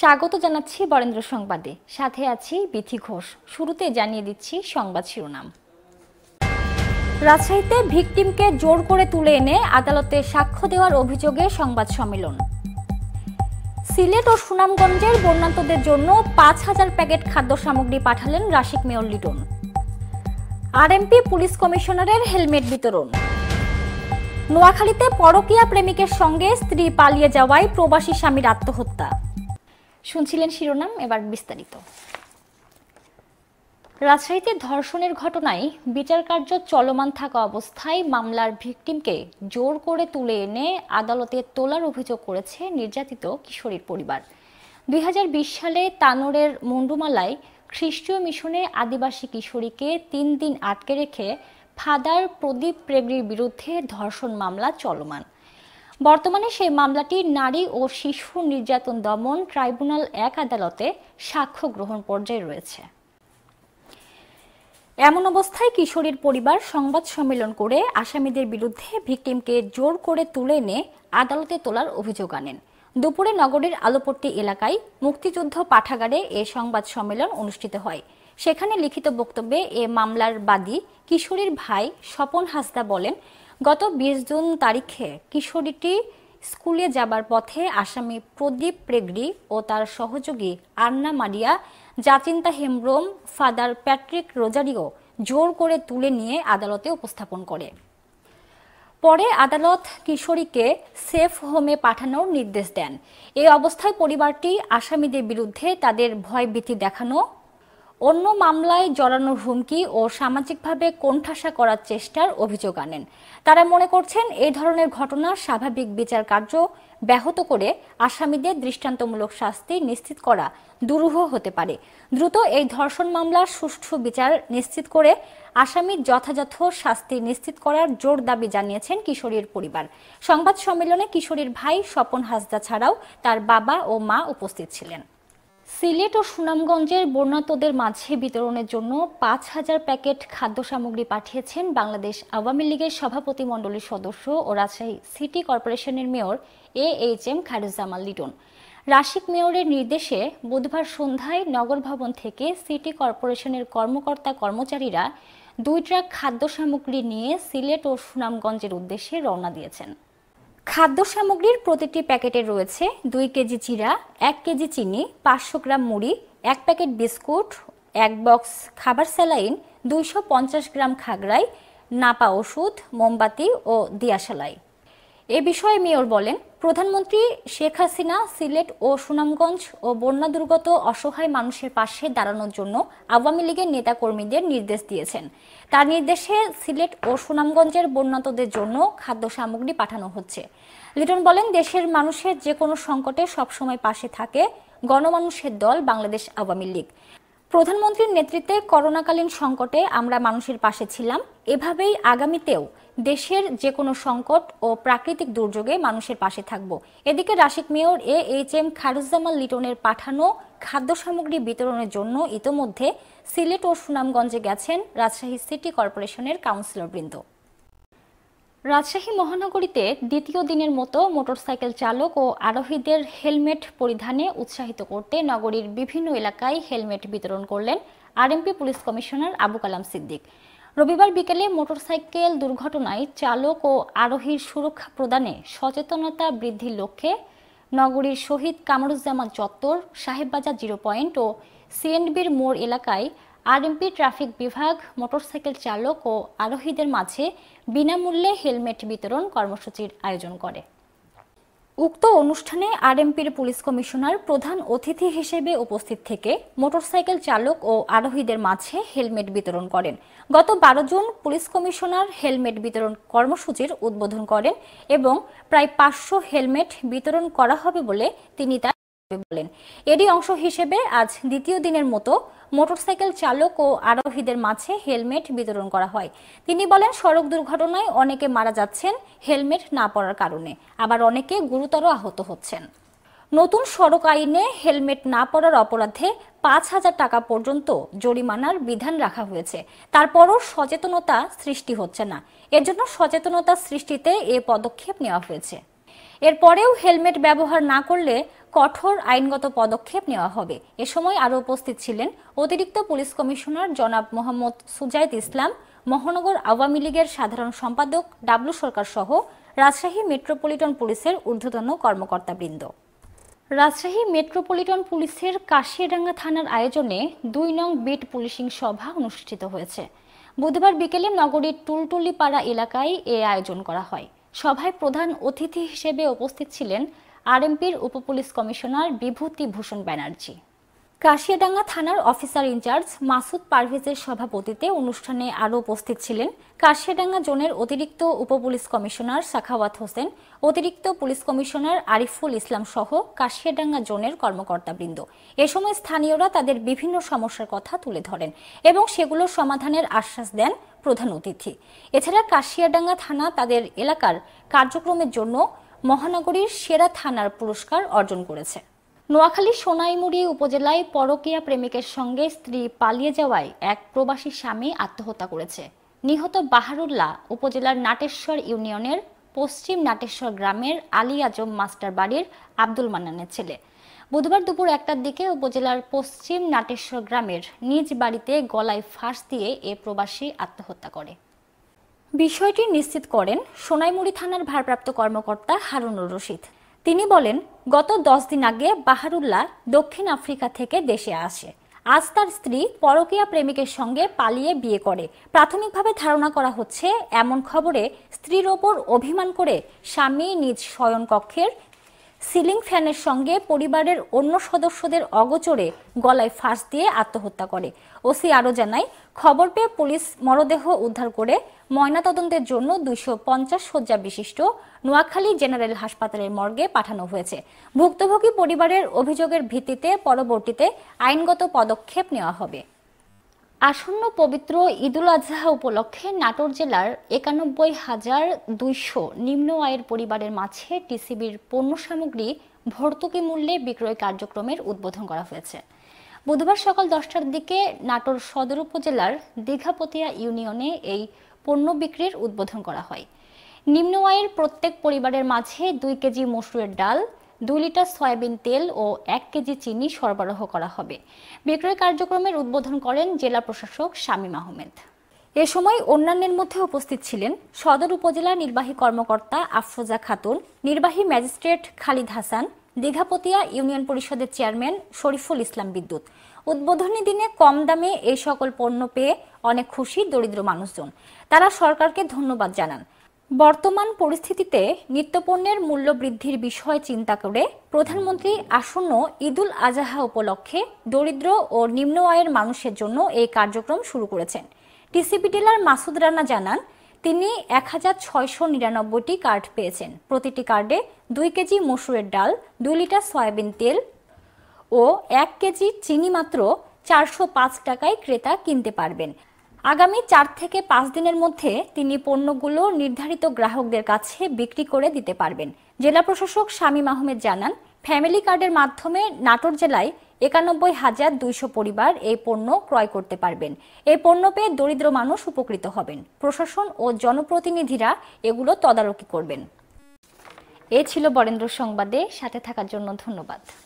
স্বাগত জানাচ্ছি বরেন্দ্র সংবাদে সাথে আছি বিথি ঘোষ শুরুতে জানিয়ে দিচ্ছি সংবাদ শিরোনাম রাজশাহীতে ভিকটিমকে জোর করে তুলে এনে আদালতে সাক্ষ্য দেওয়ার অভিযোগে সংবাদ সম্মেলন সিলেট ও সুনামগঞ্জের বন্যান্তদের জন্য পাঁচ হাজার প্যাকেট খাদ্য সামগ্রী পাঠালেন Rasik mayor Liton RMP police কমিশনারের হেলমেট বিতরণ নোয়াখালীতে পরকীয়া প্রেমিকের সঙ্গে স্ত্রী পালিয়ে যাওয়ায় প্রবাসী স্বামীর আত্মহত্যা শুনছিলেন শিরোনাম এবার বিস্তারিত রাজশাহীতে ধর্ষণের ঘটনায় বিচার কার্য চলমান থাকা অবস্থায় মামলার ভিকটিমকে জোর করে তুলে এনে আদালতে তোলার অভিযোগ করেছে নির্যাতিত কিশোরীর পরিবার দুই সালে তানোরের মন্ডুমালায় খ্রিস্টীয় মিশনে আদিবাসী কিশোরীকে তিন দিন আটকে রেখে ফাদার প্রদীপ প্রেগরির বিরুদ্ধে ধর্ষণ মামলা চলমান বর্তমানে সেই মামলাটি নারী ও শিশু নির্যাতন দমন ট্রাইব্যুনাল এক আদালতে সাক্ষ্য গ্রহণ পর্যায়ে রয়েছে এমন অবস্থায় কিশোরীর পরিবার সংবাদ সম্মেলন করে আসামিদের বিরুদ্ধে ভিকটিমকে জোর করে তুলে এনে আদালতে তোলার অভিযোগ আনেন দুপুরে নগরের আলোপট্টি এলাকায় মুক্তিযুদ্ধ পাঠাগারে এ সংবাদ সম্মেলন অনুষ্ঠিত হয় সেখানে লিখিত বক্তব্যে এ মামলার বাদী কিশোরীর ভাই স্বপন হাসদা বলেন গত বিশ জুন তারিখে কিশোরীটি স্কুলে যাবার পথে আসামি প্রদীপ প্রেগড়ি ও তার সহযোগী Anna Maria Jacinta Hembrom father Patrick Rozario জোর করে তুলে নিয়ে আদালতে উপস্থাপন করে পরে আদালত কিশোরীকে সেফ হোমে পাঠানোর নির্দেশ দেন এই অবস্থায় পরিবারটি আসামিদের বিরুদ্ধে তাদের ভয়ভীতি দেখানো অন্য মামলায় জড়ানোর হুমকি ও সামাজিকভাবে কোণঠাসা করার চেষ্টার অভিযোগ আনেন তারা মনে করছেন এই ধরনের ঘটনা স্বাভাবিক বিচার কার্য ব্যাহত করে আসামিদের দৃষ্টান্তমূলক শাস্তি নিশ্চিত করা দুরূহ হতে পারে দ্রুত এই ধর্ষণ মামলার সুষ্ঠু বিচার নিশ্চিত করে আসামির যথাযথ শাস্তি নিশ্চিত করার জোর দাবি জানিয়েছেন কিশোরীর পরিবার সংবাদ সম্মেলনে কিশোরীর ভাই স্বপন হাসদা ছাড়াও তার বাবা ও মা উপস্থিত ছিলেন সিলেট ও সুনামগঞ্জের বন্যাতদের মাঝে বিতরণের জন্য পাঁচ হাজার প্যাকেট খাদ্য সামগ্রী পাঠিয়েছেন বাংলাদেশ আওয়ামী লীগের সভাপতিমণ্ডলীর সদস্য ও রাজশাহী সিটি কর্পোরেশনের mayor A H M Khairuzzaman Liton Rasik মেয়রের নির্দেশে বুধবার সন্ধ্যায় নগর ভবন থেকে সিটি কর্পোরেশনের কর্মকর্তা কর্মচারীরা দুই ট্রাক খাদ্য সামগ্রী নিয়ে সিলেট ও সুনামগঞ্জের উদ্দেশ্যে রওনা দিয়েছেন খাদ্য সামগ্রীর প্রতিটি প্যাকেটে রয়েছে দুই কেজি চিরা এক কেজি চিনি পাঁচশো গ্রাম মুড়ি এক প্যাকেট বিস্কুট এক বক্স খাবার স্যালাইন দুইশো গ্রাম খাগড়াই নাপা ওষুধ মোমবাতি ও দিয়াশালাই এ বিষয়ে মেয়র বলেন প্রধানমন্ত্রী শেখ হাসিনা সিলেট ও সুনামগঞ্জ ও বন্যা দুর্গত অসহায় মানুষের পাশে দাঁড়ানোর জন্য আওয়ামী লীগের নেতাকর্মীদের নির্দেশ দিয়েছেন তার নির্দেশে সিলেট ও সুনামগঞ্জের বন্যাতদের জন্য খাদ্য সামগ্রী পাঠানো হচ্ছে লিটন বলেন দেশের মানুষের যে কোনো সংকটে সবসময় পাশে থাকে গণমানুষের দল বাংলাদেশ আওয়ামী লীগ প্রধানমন্ত্রীর নেতৃত্বে করোনাকালীন সংকটে আমরা মানুষের পাশে ছিলাম এভাবেই আগামীতেও দেশের যে কোনো সংকট ও প্রাকৃতিক দুর্যোগে মানুষের পাশে থাকব এদিকে Rasik mayor A H M Khairuzzaman লিটনের পাঠানো খাদ্য সামগ্রী বিতরণের জন্য ইতোমধ্যে সিলেট ও সুনামগঞ্জে গেছেন রাজশাহী সিটি কর্পোরেশনের কাউন্সিলরবৃন্দ রাজশাহী মহানগরীতে দ্বিতীয় দিনের মতো মোটরসাইকেল চালক ও আরোহীদের হেলমেট পরিধানে উৎসাহিত করতে নগরীর বিভিন্ন এলাকায় হেলমেট বিতরণ করলেন RMP police commissioner Abu Kalam Siddique রবিবার বিকেলে মোটরসাইকেল দুর্ঘটনায় চালক ও আরোহীর সুরক্ষা প্রদানে সচেতনতা বৃদ্ধির লক্ষ্যে নগরীর শহীদ কামরুজ্জামান চত্বর সাহেববাজার জিরো পয়েন্ট ও সিএনবির মোড় এলাকায় আরএমপি ট্রাফিক বিভাগ মোটরসাইকেল চালক ও আরোহীদের মাঝে বিনামূল্যে হেলমেট বিতরণ কর্মসূচির আয়োজন করে উক্ত অনুষ্ঠানে আরএমপির পুলিশ কমিশনার প্রধান অতিথি হিসেবে উপস্থিত থেকে মোটরসাইকেল চালক ও আরোহীদের মাঝে হেলমেট বিতরণ করেন গত বারো জন পুলিশ কমিশনার হেলমেট বিতরণ কর্মসূচির উদ্বোধন করেন এবং প্রায় পাঁচশো হেলমেট বিতরণ করা হবে বলে তিনি তার বলেন এরই অংশ হিসেবে আজ দ্বিতীয় দিনের মতো মোটরসাইকেল চালক ও আরোহীদের মাঝে হেলমেট বিতরণ করা হয় তিনি বলেন সড়ক দুর্ঘটনায় অনেকে মারা যাচ্ছেন হেলমেট না পরার কারণে আবার অনেকে গুরুতর আহত হচ্ছেন নতুন সড়ক আইনে হেলমেট না পরার অপরাধে পাঁচ হাজার টাকা পর্যন্ত জরিমানার বিধান রাখা হয়েছে তারপরও সচেতনতা সৃষ্টি হচ্ছে না এর জন্য সচেতনতা সৃষ্টিতে এ পদক্ষেপ নেওয়া হয়েছে এরপরেও হেলমেট ব্যবহার না করলে কঠোর আইনগত পদক্ষেপ নেওয়া হবে এ সময় আরও উপস্থিত ছিলেন অতিরিক্ত পুলিশ কমিশনার জনাব মোহাম্মদ সুজায়দ ইসলাম মহানগর আওয়ামী লীগের সাধারণ সম্পাদক ডাবলু সরকার সহ রাজশাহী মেট্রোপলিটন পুলিশের ঊর্ধ্বতন কর্মকর্তাবৃন্দ রাজশাহী মেট্রোপলিটন পুলিশের কাশিয়াডাঙ্গা থানার আয়োজনে দুই নং বিট পুলিশিং সভা অনুষ্ঠিত হয়েছে বুধবার বিকেলে নগরীর টুলটুলিপাড়া এলাকায় এ আয়োজন করা হয় সভায় প্রধান অতিথি হিসেবে উপস্থিত ছিলেন আরএমপির উপপুলিশ কমিশনার বিভূতি ভূষণ ব্যানার্জি কাশিয়াডাঙ্গা থানার অফিসার ইনচার্জ মাসুদ পারভেজের সভাপতিতে অনুষ্ঠানে আরও উপস্থিত ছিলেন কাশিয়াডাঙ্গা জোনের অতিরিক্ত উপপুলিশ কমিশনার সাখাওয়াত হোসেন অতিরিক্ত পুলিশ কমিশনার আরিফুল ইসলাম সহ কাশিয়াডাঙ্গা জোনের কর্মকর্তাবৃন্দ এ সময় স্থানীয়রা তাদের বিভিন্ন সমস্যার কথা তুলে ধরেন এবং সেগুলোর সমাধানের আশ্বাস দেন প্রধান অতিথি এছাড়া কাশিয়াডাঙ্গা থানা তাদের এলাকার কার্যক্রমের জন্য মহানগরীর সেরা থানার পুরস্কার অর্জন করেছে নোয়াখালী সোনাইমুড়ি উপজেলায় পরকীয়া প্রেমিকের সঙ্গে স্ত্রী পালিয়ে যাওয়ায় এক প্রবাসী স্বামী আত্মহত্যা করেছে নিহত বাহারুল্লাহ উপজেলার নাটেশ্বর ইউনিয়নের পশ্চিম নাটেশ্বর গ্রামের আলী আজম মাস্টার বাড়ির আব্দুল মান্নানের ছেলে বুধবার দুপুর একটার দিকে উপজেলার পশ্চিম নাটেশ্বর গ্রামের নিজ বাড়িতে গলায় ফাঁস দিয়ে এ প্রবাসী আত্মহত্যা করে বিষয়টি নিশ্চিত করেন সোনাইমুড়ি থানার ভারপ্রাপ্ত কর্মকর্তা হারুনুর রশিদ তিনি বলেন গত দশ দিন আগে বাহারুল্লাহ দক্ষিণ আফ্রিকা থেকে দেশে আসে আজ তার স্ত্রী পরকীয়া প্রেমিকের সঙ্গে পালিয়ে বিয়ে করে প্রাথমিকভাবে ধারণা করা হচ্ছে এমন খবরে স্ত্রীর ওপর অভিমান করে স্বামী নিজ শয়নকক্ষের সিলিং ফ্যানের সঙ্গে পরিবারের অন্য সদস্যদের অগোচরে গলায় ফাঁস দিয়ে আত্মহত্যা করে ওসি আরও জানায় খবর পেয়ে পুলিশ মরদেহ উদ্ধার করে ময়নাতদন্তের জন্য দুইশো পঞ্চাশ শয্যা বিশিষ্ট নোয়াখালী জেনারেল হাসপাতালের মর্গে পাঠানো হয়েছে ভুক্তভোগী পরিবারের অভিযোগের ভিত্তিতে পরবর্তীতে আইনগত পদক্ষেপ নেওয়া হবে আসন্ন পবিত্র ঈদুল আজহা উপলক্ষে নাটোর জেলার একানব্বই হাজার দুইশো নিম্ন আয়ের পরিবারের মাঝে টিসিবির পণ্য সামগ্রী ভর্তুকি মূল্যে বিক্রয় কার্যক্রমের উদ্বোধন করা হয়েছে বুধবার সকাল দশটার দিকে নাটোর সদর উপজেলার দীঘাপতিয়া ইউনিয়নে এই পণ্য বিক্রির উদ্বোধন করা হয় নিম্ন আয়ের প্রত্যেক পরিবারের মাঝে দুই কেজি মসুরের ডাল দুই লিটার সয়াবিন তেল ও এক কেজি চিনি সরবরাহ করা হবে বিক্রয় কার্যক্রমের উদ্বোধন করেন জেলা প্রশাসক শামীম আহমেদ এ সময় অন্যান্যের মধ্যে উপস্থিত ছিলেন সদর উপজেলা নির্বাহী কর্মকর্তা আফরোজা খাতুন নির্বাহী ম্যাজিস্ট্রেট খালিদ হাসান দীঘাপতিয়া ইউনিয়ন পরিষদের চেয়ারম্যান শরীফুল ইসলাম বিদ্যুৎ উদ্বোধনী দিনে কম দামে এই সকল পণ্য পেয়ে অনেক খুশি দরিদ্র মানুষজন তারা সরকারকে ধন্যবাদ জানান বর্তমান পরিস্থিতিতে নিত্যপণ্যের মূল্য বৃদ্ধির বিষয় চিন্তা করে প্রধানমন্ত্রী আসন্ন ঈদুল আজাহা উপলক্ষে দরিদ্র ও নিম্ন আয়ের মানুষের জন্য এই কার্যক্রম শুরু করেছেন টিসিপি ডিলার মাসুদ রানা জানান তিনি এক হাজার ছয়শো নিরানব্বইটি কার্ড পেয়েছেন প্রতিটি কার্ডে দুই কেজি মসুরের ডাল দুই লিটার সয়াবিন তেল ও এক কেজি চিনি মাত্র চারশো পাঁচ টাকায় ক্রেতা কিনতে পারবেন আগামী চার থেকে পাঁচ দিনের মধ্যে তিনি পণ্যগুলো নির্ধারিত গ্রাহকদের কাছে বিক্রি করে দিতে পারবেন জেলা প্রশাসক শামীম আহমেদ জানান ফ্যামিলি কার্ডের মাধ্যমে নাটোর জেলায় একানব্বই হাজার দুইশো পরিবার এই পণ্য ক্রয় করতে পারবেন এই পণ্য পেয়ে দরিদ্র মানুষ উপকৃত হবেন প্রশাসন ও জনপ্রতিনিধিরা এগুলো তদারকি করবেন এ ছিল বরেন্দ্র সংবাদে সাথে থাকার জন্য ধন্যবাদ